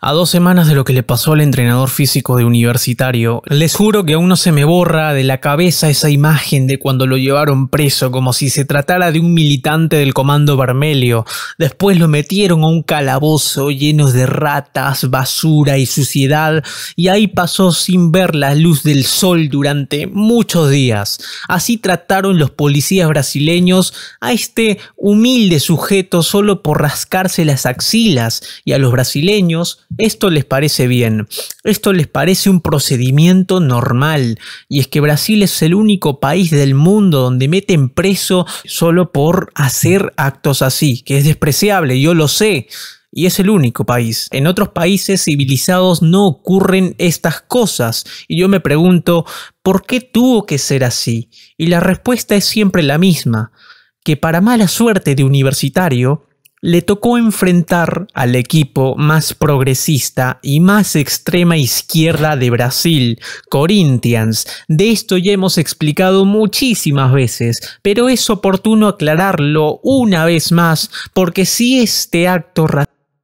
A dos semanas de lo que le pasó al entrenador físico de universitario, les juro que aún no se me borra de la cabeza esa imagen de cuando lo llevaron preso como si se tratara de un militante del Comando Vermelio. Después lo metieron a un calabozo lleno de ratas, basura y suciedad y ahí pasó sin ver la luz del sol durante muchos días. Así trataron los policías brasileños a este humilde sujeto solo por rascarse las axilas y a los brasileños esto les parece bien, esto les parece un procedimiento normal, y es que Brasil es el único país del mundo donde meten preso solo por hacer actos así, que es despreciable, yo lo sé, y es el único país. En otros países civilizados no ocurren estas cosas, y yo me pregunto, ¿por qué tuvo que ser así? Y la respuesta es siempre la misma, que para mala suerte de universitario, le tocó enfrentar al equipo más progresista y más extrema izquierda de Brasil, Corinthians. De esto ya hemos explicado muchísimas veces, pero es oportuno aclararlo una vez más, porque si este acto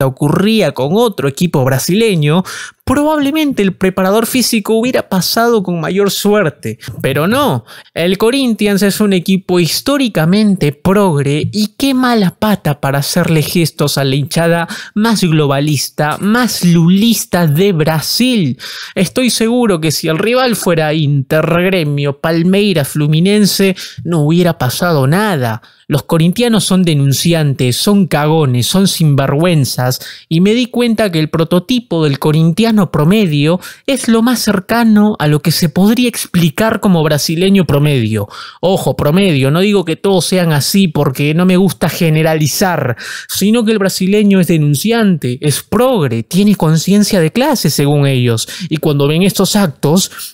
ocurría con otro equipo brasileño, probablemente el preparador físico hubiera pasado con mayor suerte. Pero no, el Corinthians es un equipo históricamente progre y qué mala pata para hacerle gestos a la hinchada más globalista, más lulista de Brasil. Estoy seguro que si el rival fuera Intergremio, Palmeira, Fluminense, no hubiera pasado nada. Los corintianos son denunciantes, son cagones, son sinvergüenzas, y me di cuenta que el prototipo del corintiano promedio es lo más cercano a lo que se podría explicar como brasileño promedio. Ojo, promedio, no digo que todos sean así porque no me gusta generalizar, sino que el brasileño es denunciante, es progre, tiene conciencia de clase según ellos, y cuando ven estos actos,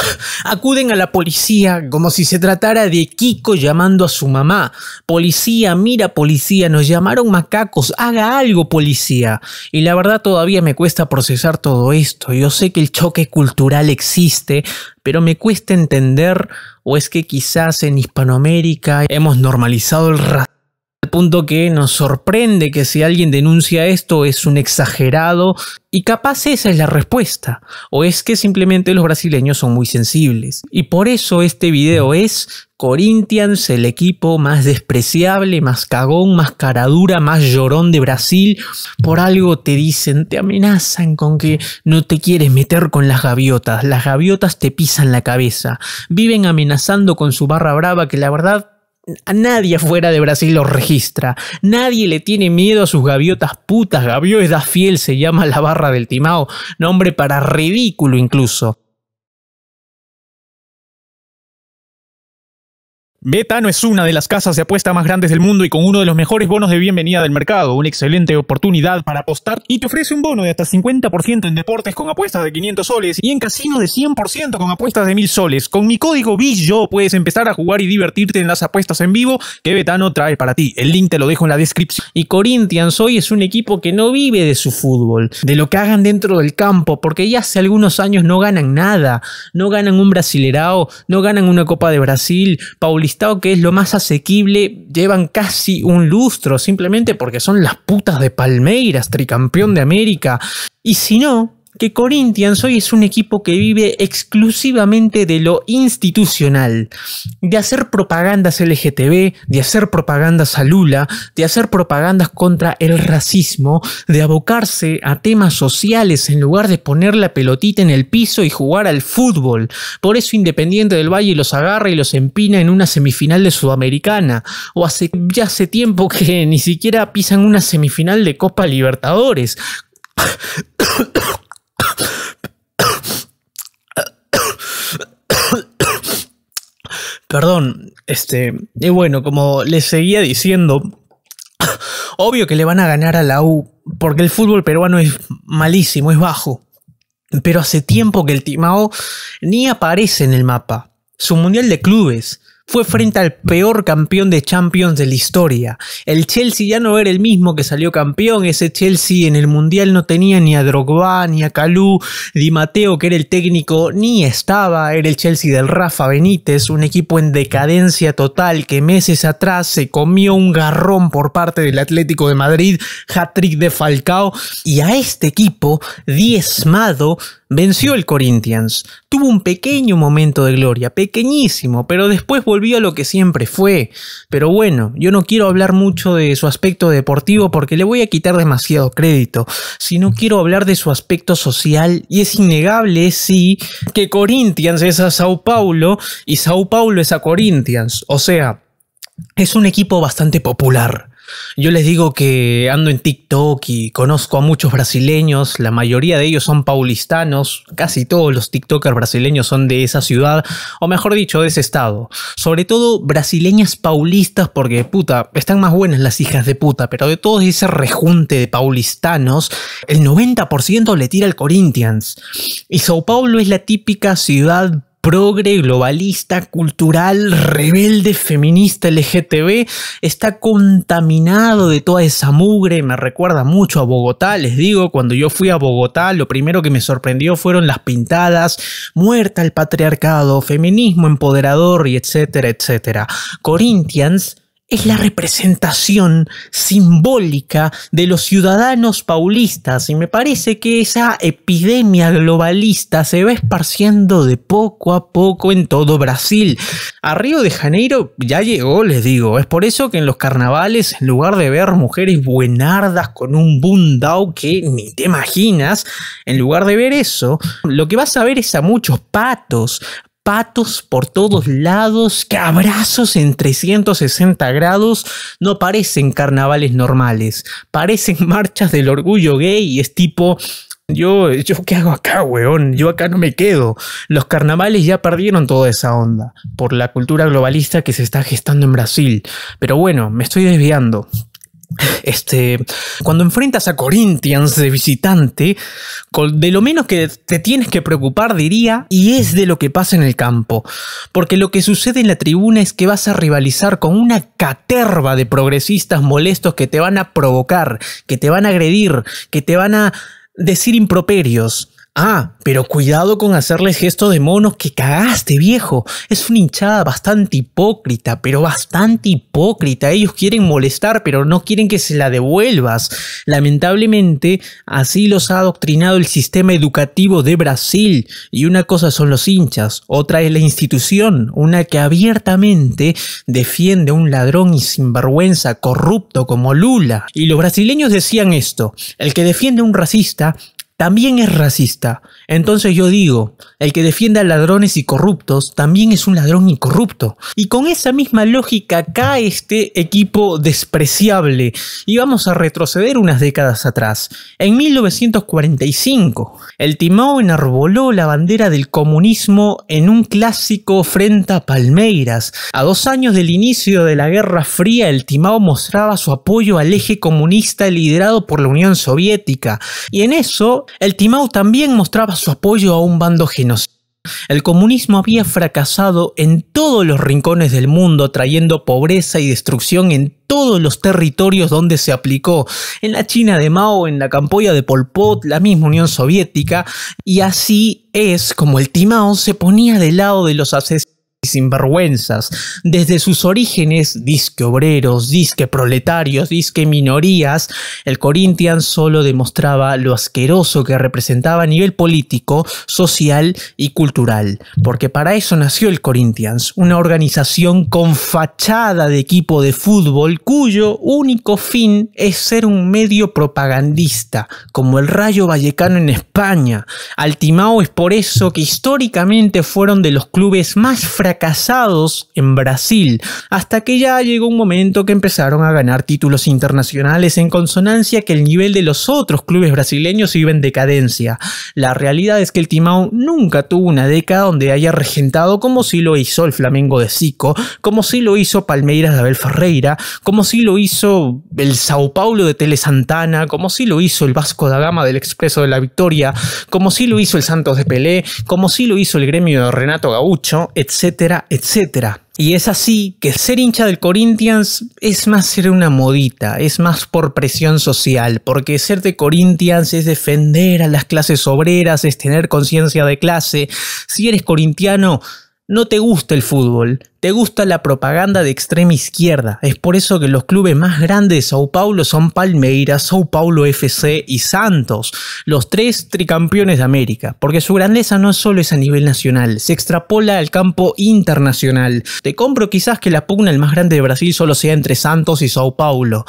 Acuden a la policía como si se tratara de Kiko llamando a su mamá. Policía, mira policía, nos llamaron macacos, haga algo policía. Y la verdad todavía me cuesta procesar todo esto. Yo sé que el choque cultural existe, pero me cuesta entender o es que quizás en Hispanoamérica hemos normalizado el rato. Al punto que nos sorprende que si alguien denuncia esto es un exagerado y capaz esa es la respuesta, o es que simplemente los brasileños son muy sensibles. Y por eso este video es Corinthians, el equipo más despreciable, más cagón, más caradura, más llorón de Brasil. Por algo te dicen, te amenazan con que no te quieres meter con las gaviotas, las gaviotas te pisan la cabeza, viven amenazando con su barra brava que la verdad a nadie afuera de Brasil lo registra. Nadie le tiene miedo a sus gaviotas putas. da fiel se llama la barra del Timao. Nombre para ridículo incluso. Betano es una de las casas de apuesta más grandes del mundo y con uno de los mejores bonos de bienvenida del mercado, una excelente oportunidad para apostar y te ofrece un bono de hasta 50% en deportes con apuestas de 500 soles y en casino de 100% con apuestas de 1000 soles. Con mi código BILLO puedes empezar a jugar y divertirte en las apuestas en vivo que Betano trae para ti. El link te lo dejo en la descripción. Y Corinthians hoy es un equipo que no vive de su fútbol, de lo que hagan dentro del campo, porque ya hace algunos años no ganan nada, no ganan un Brasilerao, no ganan una Copa de Brasil, Paulista que es lo más asequible, llevan casi un lustro, simplemente porque son las putas de Palmeiras, tricampeón de América. Y si no, que Corinthians hoy es un equipo que vive exclusivamente de lo institucional, de hacer propagandas LGTB, de hacer propagandas a Lula, de hacer propagandas contra el racismo, de abocarse a temas sociales en lugar de poner la pelotita en el piso y jugar al fútbol. Por eso Independiente del Valle los agarra y los empina en una semifinal de Sudamericana, o hace ya hace tiempo que ni siquiera pisan una semifinal de Copa Libertadores. Perdón, este, y bueno, como les seguía diciendo, obvio que le van a ganar a la U, porque el fútbol peruano es malísimo, es bajo. Pero hace tiempo que el Timao ni aparece en el mapa. Su mundial de clubes, fue frente al peor campeón de Champions de la historia. El Chelsea ya no era el mismo que salió campeón, ese Chelsea en el Mundial no tenía ni a Drogba, ni a Calú, Di Mateo que era el técnico, ni estaba, era el Chelsea del Rafa Benítez, un equipo en decadencia total que meses atrás se comió un garrón por parte del Atlético de Madrid, hat-trick de Falcao, y a este equipo diezmado venció el Corinthians, tuvo un pequeño momento de gloria, pequeñísimo, pero después volvió a lo que siempre fue. Pero bueno, yo no quiero hablar mucho de su aspecto deportivo porque le voy a quitar demasiado crédito, sino quiero hablar de su aspecto social y es innegable, sí, que Corinthians es a Sao Paulo y Sao Paulo es a Corinthians, o sea, es un equipo bastante popular yo les digo que ando en TikTok y conozco a muchos brasileños, la mayoría de ellos son paulistanos, casi todos los TikTokers brasileños son de esa ciudad, o mejor dicho, de ese estado. Sobre todo brasileñas paulistas, porque puta, están más buenas las hijas de puta, pero de todo ese rejunte de paulistanos, el 90% le tira al Corinthians. Y Sao Paulo es la típica ciudad progre, globalista, cultural, rebelde, feminista, LGTB, está contaminado de toda esa mugre, me recuerda mucho a Bogotá, les digo, cuando yo fui a Bogotá, lo primero que me sorprendió fueron las pintadas, muerta el patriarcado, feminismo empoderador y etcétera, etcétera. Corinthians es la representación simbólica de los ciudadanos paulistas y me parece que esa epidemia globalista se va esparciendo de poco a poco en todo Brasil. A Río de Janeiro ya llegó, les digo, es por eso que en los carnavales en lugar de ver mujeres buenardas con un bundao que ni te imaginas, en lugar de ver eso, lo que vas a ver es a muchos patos, patos por todos lados, que abrazos en 360 grados, no parecen carnavales normales, parecen marchas del orgullo gay y es tipo... Yo, yo, ¿qué hago acá, weón? Yo acá no me quedo. Los carnavales ya perdieron toda esa onda por la cultura globalista que se está gestando en Brasil. Pero bueno, me estoy desviando. Este, cuando enfrentas a Corinthians de visitante, de lo menos que te tienes que preocupar, diría, y es de lo que pasa en el campo. Porque lo que sucede en la tribuna es que vas a rivalizar con una caterva de progresistas molestos que te van a provocar, que te van a agredir, que te van a decir improperios. Ah, pero cuidado con hacerle gesto de monos que cagaste, viejo. Es una hinchada bastante hipócrita, pero bastante hipócrita. Ellos quieren molestar, pero no quieren que se la devuelvas. Lamentablemente, así los ha adoctrinado el sistema educativo de Brasil. Y una cosa son los hinchas, otra es la institución, una que abiertamente defiende a un ladrón y sinvergüenza corrupto como Lula. Y los brasileños decían esto, el que defiende a un racista también es racista. Entonces yo digo, el que defiende a ladrones y corruptos también es un ladrón y corrupto. Y con esa misma lógica cae este equipo despreciable. Y vamos a retroceder unas décadas atrás. En 1945, el Timao enarboló la bandera del comunismo en un clásico frente a Palmeiras. A dos años del inicio de la Guerra Fría, el Timao mostraba su apoyo al eje comunista liderado por la Unión Soviética. Y en eso, el Timao también mostraba su apoyo a un bando genocida. El comunismo había fracasado en todos los rincones del mundo, trayendo pobreza y destrucción en todos los territorios donde se aplicó, en la China de Mao, en la Campoya de Pol Pot, la misma Unión Soviética, y así es como el Timao se ponía del lado de los asesinos sinvergüenzas. Desde sus orígenes, disque obreros, disque proletarios, disque minorías, el Corinthians solo demostraba lo asqueroso que representaba a nivel político, social y cultural. Porque para eso nació el Corinthians, una organización con fachada de equipo de fútbol cuyo único fin es ser un medio propagandista, como el Rayo Vallecano en España. Altimao es por eso que históricamente fueron de los clubes más fracasados casados en Brasil, hasta que ya llegó un momento que empezaron a ganar títulos internacionales en consonancia que el nivel de los otros clubes brasileños iba en decadencia. La realidad es que el Timão nunca tuvo una década donde haya regentado como si lo hizo el Flamengo de Zico, como si lo hizo Palmeiras de Abel Ferreira, como si lo hizo el Sao Paulo de Tele Santana, como si lo hizo el Vasco da Gama del Expreso de la Victoria, como si lo hizo el Santos de Pelé, como si lo hizo el gremio de Renato Gaucho, etc etcétera, Y es así que ser hincha del Corinthians es más ser una modita, es más por presión social, porque ser de Corinthians es defender a las clases obreras, es tener conciencia de clase. Si eres corintiano, no te gusta el fútbol, te gusta la propaganda de extrema izquierda. Es por eso que los clubes más grandes de Sao Paulo son Palmeiras, Sao Paulo FC y Santos, los tres tricampeones de América, porque su grandeza no solo es a nivel nacional, se extrapola al campo internacional. Te compro quizás que la pugna el más grande de Brasil solo sea entre Santos y Sao Paulo,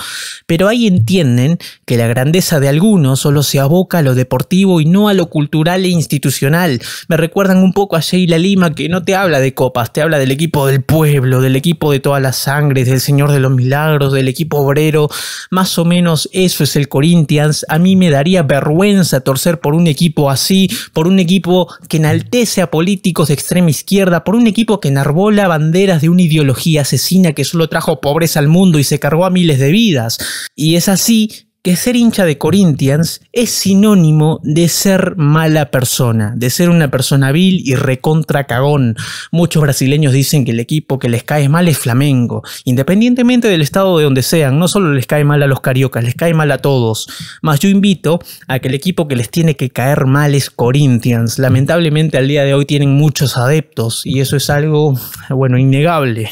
pero ahí entienden que la grandeza de algunos solo se aboca a lo deportivo y no a lo cultural e institucional. Me recuerdan un poco a Sheila Lima que no te habla de copas, te habla del equipo del pueblo, del equipo de todas las sangres, del Señor de los Milagros, del equipo obrero. Más o menos eso es el Corinthians. A mí me daría vergüenza torcer por un equipo así, por un equipo que enaltece a políticos de extrema izquierda, por un equipo que enarbola banderas de una ideología asesina que solo trajo pobreza al mundo y se cargó a miles de vidas. Y es así que ser hincha de Corinthians es sinónimo de ser mala persona, de ser una persona vil y recontra cagón. Muchos brasileños dicen que el equipo que les cae mal es Flamengo, independientemente del estado de donde sean, no solo les cae mal a los cariocas, les cae mal a todos. mas yo invito a que el equipo que les tiene que caer mal es Corinthians. Lamentablemente al día de hoy tienen muchos adeptos y eso es algo, bueno, innegable.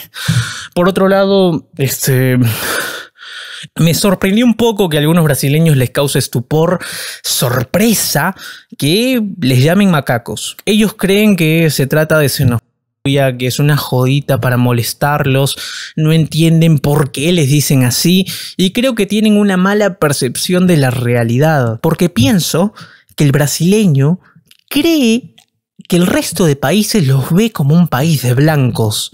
Por otro lado, este me sorprendió un poco que a algunos brasileños les cause estupor, sorpresa, que les llamen macacos. Ellos creen que se trata de xenofobia que es una jodita para molestarlos, no entienden por qué les dicen así y creo que tienen una mala percepción de la realidad, porque pienso que el brasileño cree que el resto de países los ve como un país de blancos.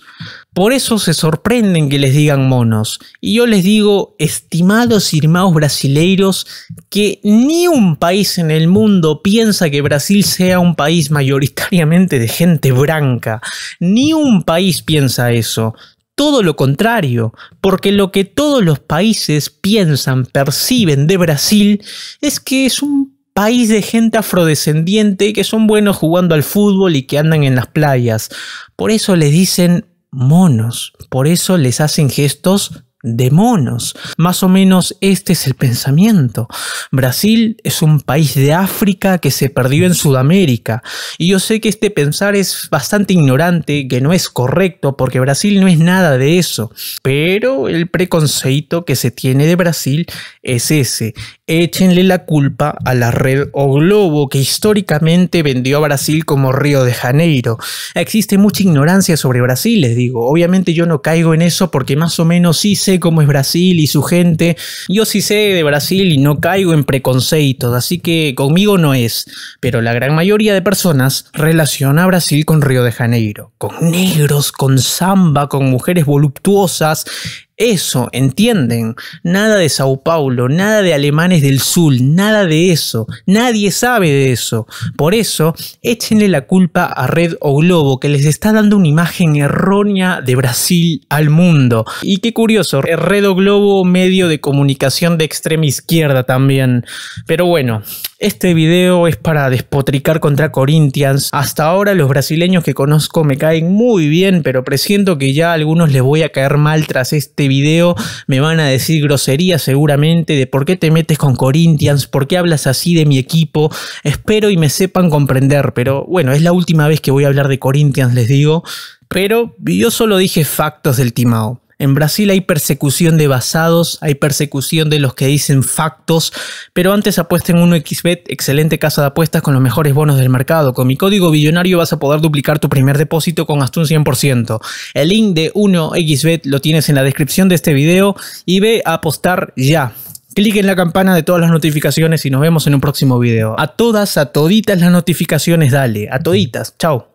Por eso se sorprenden que les digan monos. Y yo les digo, estimados irmãos brasileiros, que ni un país en el mundo piensa que Brasil sea un país mayoritariamente de gente blanca. Ni un país piensa eso. Todo lo contrario, porque lo que todos los países piensan, perciben de Brasil es que es un país de gente afrodescendiente que son buenos jugando al fútbol y que andan en las playas. Por eso les dicen monos. Por eso les hacen gestos de monos. Más o menos este es el pensamiento. Brasil es un país de África que se perdió en Sudamérica. Y yo sé que este pensar es bastante ignorante, que no es correcto, porque Brasil no es nada de eso. Pero el preconceito que se tiene de Brasil es ese échenle la culpa a la red O Globo, que históricamente vendió a Brasil como Río de Janeiro. Existe mucha ignorancia sobre Brasil, les digo. Obviamente yo no caigo en eso porque más o menos sí sé cómo es Brasil y su gente. Yo sí sé de Brasil y no caigo en preconceitos, así que conmigo no es. Pero la gran mayoría de personas relaciona a Brasil con Río de Janeiro, con negros, con samba, con mujeres voluptuosas eso, ¿entienden? Nada de Sao Paulo, nada de alemanes del sur, nada de eso. Nadie sabe de eso. Por eso, échenle la culpa a Red o Globo, que les está dando una imagen errónea de Brasil al mundo. Y qué curioso, Red o Globo, medio de comunicación de extrema izquierda también. Pero bueno, este video es para despotricar contra Corinthians. Hasta ahora los brasileños que conozco me caen muy bien, pero presiento que ya a algunos les voy a caer mal tras este video. Me van a decir groserías seguramente de por qué te metes con Corinthians, por qué hablas así de mi equipo. Espero y me sepan comprender, pero bueno, es la última vez que voy a hablar de Corinthians, les digo. Pero yo solo dije factos del Timao. En Brasil hay persecución de basados, hay persecución de los que dicen factos, pero antes apuesten en 1xbet, excelente casa de apuestas con los mejores bonos del mercado. Con mi código billonario vas a poder duplicar tu primer depósito con hasta un 100%. El link de 1xbet lo tienes en la descripción de este video y ve a apostar ya. Clic en la campana de todas las notificaciones y nos vemos en un próximo video. A todas, a toditas las notificaciones, dale, a toditas. Chao.